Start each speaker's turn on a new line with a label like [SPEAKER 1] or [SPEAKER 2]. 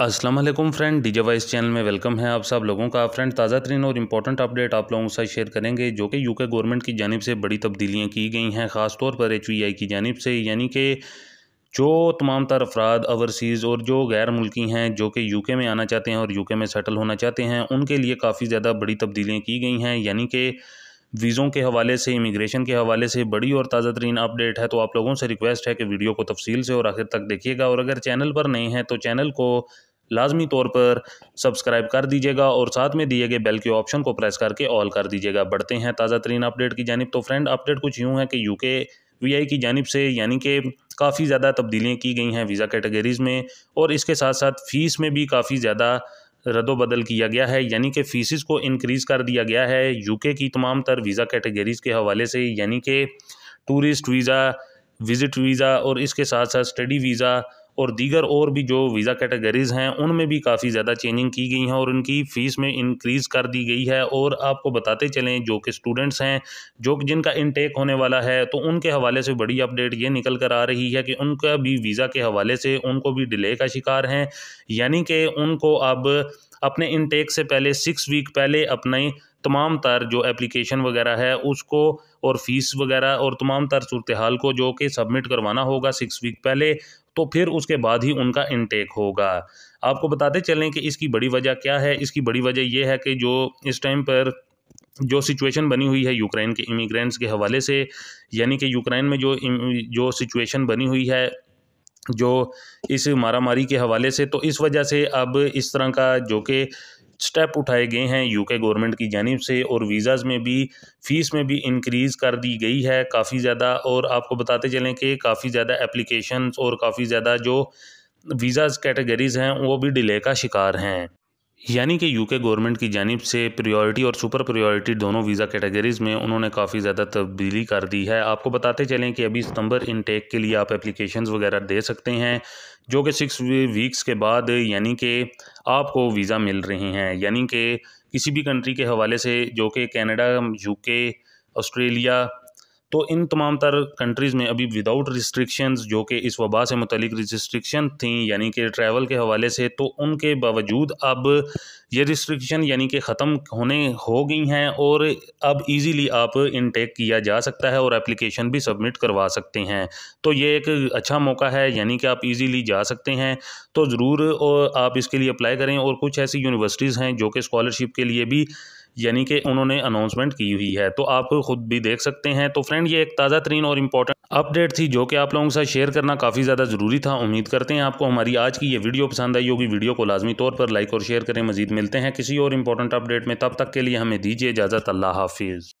[SPEAKER 1] Aslam friend डीजे वाइस channel में वेलकम है आप सब लोगों का फ्रेंड ताज़ा तरीन और इंपॉर्टेंट अपडेट आप लोगों के साथ शेयर करेंगे जो कि यूके गवर्नमेंट की जानब से बड़ी तब्दीलियाँ की गई हैं ख़ास तौर पर एच की जानब से यानी कि जो तमाम तर अफराद ओवरसीज़ और जो गैर मुल्की हैं जो कि यूके में आना चाहते हैं और यूके में सेटल होना चाहते हैं उनके लिए काफ़ी ज़्यादा बड़ी तब्दीलियाँ की गई हैं यानी कि वीज़ों के हवाले से इमिग्रेशन के हवाले से बड़ी और ताज़ा तरीन अपडेट है तो आप लोगों से रिक्वेस्ट है कि वीडियो को तफसील से और आखिर तक देखिएगा और अगर चैनल पर नहीं है तो चैनल को लाजमी तौर पर सब्सक्राइब कर दीजिएगा और साथ में दिए गए बेल के ऑप्शन को प्रेस करके ऑल कर दीजिएगा बढ़ते हैं ताज़ा तरीन अपडेट की जानब तो फ्रेंड अपडेट कुछ यूँ है कि यू के आई की जानब से यानी कि काफ़ी ज़्यादा तब्दीलियाँ की गई हैं वीज़ा कैटेगरीज़ में और इसके साथ साथ फ़ीस में भी काफ़ी ज़्यादा रद्दबदल किया गया है यानी कि फ़ीसिस को इनक्रीज़ कर दिया गया है यूके की तमाम तर वीज़ा कैटेगरीज़ के हवाले से यानी कि टूरिस्ट वीज़ा विज़िट वीज़ा और इसके साथ साथ स्टडी वीज़ा और दीगर और भी जो वीज़ा कैटेगरीज़ हैं उनमें भी काफ़ी ज़्यादा चेंजिंग की गई हैं और उनकी फ़ीस में इंक्रीज़ कर दी गई है और आपको बताते चलें जो कि स्टूडेंट्स हैं जो जिनका इनटेक होने वाला है तो उनके हवाले से बड़ी अपडेट ये निकल कर आ रही है कि उनका भी वीज़ा के हवाले से उनको भी डिले का शिकार हैं यानी कि उनको अब अपने इनटेक से पहले सिक्स वीक पहले अपने तमाम तर जो एप्लीकेशन वगैरह है उसको और फीस वगैरह और तमाम तर सूरत हाल को जो कि सबमिट करवाना होगा सिक्स वीक पहले तो फिर उसके बाद ही उनका इनटेक होगा आपको बताते चलें कि इसकी बड़ी वजह क्या है इसकी बड़ी वजह यह है कि जो इस टाइम पर जो सिचुएशन बनी हुई है यूक्रेन के इमिग्रेंट्स के हवाले से यानी कि यूक्रेन में जो जो सिचुएशन बनी हुई है जो इस मारामारी के हवाले से तो इस वजह से अब इस तरह का जो कि स्टेप उठाए गए हैं यूके गवर्नमेंट की जानब से और वीज़ाज़ में भी फ़ीस में भी इनक्रीज़ कर दी गई है काफ़ी ज़्यादा और आपको बताते चलें कि काफ़ी ज़्यादा एप्लीकेशन और काफ़ी ज़्यादा जो वीज़ाज़ कैटेगरीज़ हैं वो भी डिले का शिकार हैं यानी कि यूके गवर्नमेंट की जानब से प्रायोरिटी और सुपर प्रायोरिटी दोनों वीज़ा कैटेगरीज़ में उन्होंने काफ़ी ज़्यादा तब्दीली कर दी है आपको बताते चलें कि अभी सितंबर इनटेक के लिए आप एप्लीकेशन वगैरह दे सकते हैं जो कि सिक्स वीक्स के बाद यानी कि आपको वीज़ा मिल रहे हैं यानी कि किसी भी कंट्री के हवाले से जो कि कैनेडा यू ऑस्ट्रेलिया तो इन तमाम तर कंट्रीज़ में अभी विदाउट रिस्ट्रिक्शंस जो कि इस वबा से मतलब रिस्ट्रिक्शन थी यानी कि ट्रैवल के हवाले से तो उनके बावजूद अब ये रिस्ट्रिक्शन यानी कि ख़त्म होने हो गई हैं और अब इजीली आप इनटेक किया जा सकता है और एप्लीकेशन भी सबमिट करवा सकते हैं तो ये एक अच्छा मौका है यानी कि आप ईज़िली जा सकते हैं तो ज़रूर आप इसके लिए अप्लाई करें और कुछ ऐसी यूनिवर्सिटीज़ हैं जो कि स्कॉलरशिप के लिए भी यानी कि उन्होंने अनाउंसमेंट की हुई है तो आप खुद भी देख सकते हैं तो फ्रेंड ये एक ताज़ा तरीन और इम्पोर्टेंट अपडेट थी जो कि आप लोगों के साथ शेयर करना काफ़ी ज़्यादा ज़रूरी था उम्मीद करते हैं आपको हमारी आज की ये वीडियो पसंद आई होगी वीडियो को लाजमी तौर पर लाइक और शेयर करें मजीद मिलते हैं किसी और इंपॉर्टेंट अपडेट में तब तक के लिए हमें दीजिए इजाज़त अल्लाह हाफिज़